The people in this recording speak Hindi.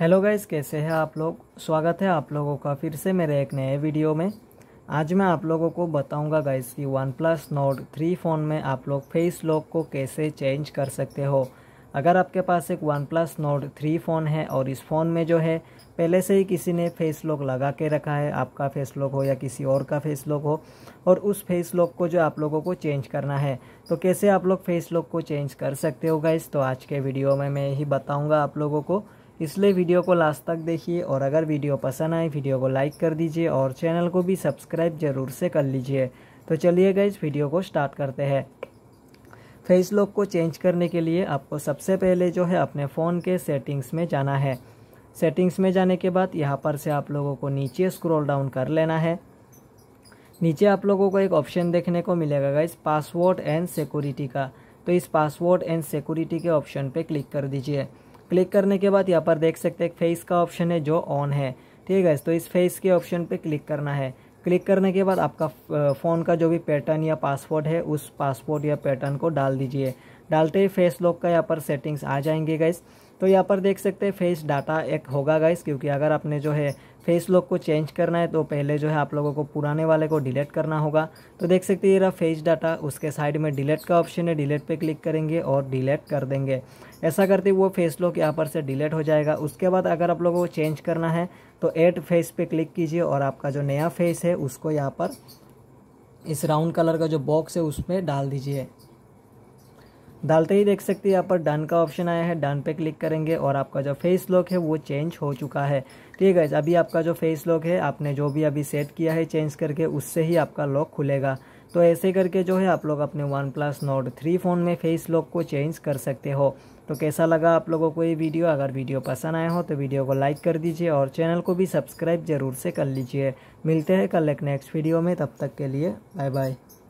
हेलो गाइस कैसे हैं आप लोग स्वागत है आप लोगों का फिर से मेरे एक नए वीडियो में आज मैं आप लोगों को बताऊंगा गाइस कि OnePlus Note three phone में आप लोग फेस लॉक को कैसे चेंज कर सकते हो अगर आपके पास एक OnePlus Note three phone है और इस फ़ोन में जो है पहले से ही किसी ने फेस लॉक लगा के रखा है आपका फेस लॉक हो या किसी और का फेस लॉक हो और उस फेस लॉक को जो आप लोगों को चेंज करना है तो कैसे आप लोग फेस लॉक को चेंज कर सकते हो गाइस तो आज के वीडियो में मैं यही बताऊँगा आप लोगों को इसलिए वीडियो को लास्ट तक देखिए और अगर वीडियो पसंद आए वीडियो को लाइक कर दीजिए और चैनल को भी सब्सक्राइब जरूर से कर लीजिए तो चलिए गए इस वीडियो को स्टार्ट करते हैं फेस लॉक को चेंज करने के लिए आपको सबसे पहले जो है अपने फ़ोन के सेटिंग्स में जाना है सेटिंग्स में जाने के बाद यहाँ पर से आप लोगों को नीचे स्क्रॉल डाउन कर लेना है नीचे आप लोगों को एक ऑप्शन देखने को मिलेगा गाइज पासवर्ड एंड सिक्योरिटी का तो इस पासवर्ड एंड सिक्योरिटी के ऑप्शन पे क्लिक कर दीजिए क्लिक करने के बाद यहाँ पर देख सकते हैं फेस का ऑप्शन है जो ऑन है ठीक है तो इस फेस के ऑप्शन पे क्लिक करना है क्लिक करने के बाद आपका फ़ोन का जो भी पैटर्न या पासवर्ड है उस पासवर्ड या पैटर्न को डाल दीजिए डालते ही फेस लॉक का यहाँ पर सेटिंग्स आ जाएंगे गाइस तो यहाँ पर देख सकते हैं फेस डाटा एक होगा गाइस क्योंकि अगर आपने जो है फेस लॉक को चेंज करना है तो पहले जो है आप लोगों को पुराने वाले को डिलीट करना होगा तो देख सकते हैं ये रहा फेस डाटा उसके साइड में डिलीट का ऑप्शन है डिलीट पे क्लिक करेंगे और डिलीट कर देंगे ऐसा करते वो फेस लॉक यहाँ पर से डिलीट हो जाएगा उसके बाद अगर आप लोगों को चेंज करना है तो एड फेस पर क्लिक कीजिए और आपका जो नया फेस है उसको यहाँ पर इस राउंड कलर का जो बॉक्स है उसमें डाल दीजिए डालते ही देख सकते हैं यहाँ पर डन का ऑप्शन आया है डन पे क्लिक करेंगे और आपका जो फेस लॉक है वो चेंज हो चुका है ठीक है अभी आपका जो फेस लॉक है आपने जो भी अभी सेट किया है चेंज करके उससे ही आपका लॉक खुलेगा तो ऐसे करके जो है आप लोग अपने OnePlus Note three phone में फेस लॉक को चेंज कर सकते हो तो कैसा लगा आप लोगों को ये वीडियो अगर वीडियो पसंद आया हो तो वीडियो को लाइक कर दीजिए और चैनल को भी सब्सक्राइब ज़रूर से कर लीजिए मिलते हैं कल एक नेक्स्ट वीडियो में तब तक के लिए बाय बाय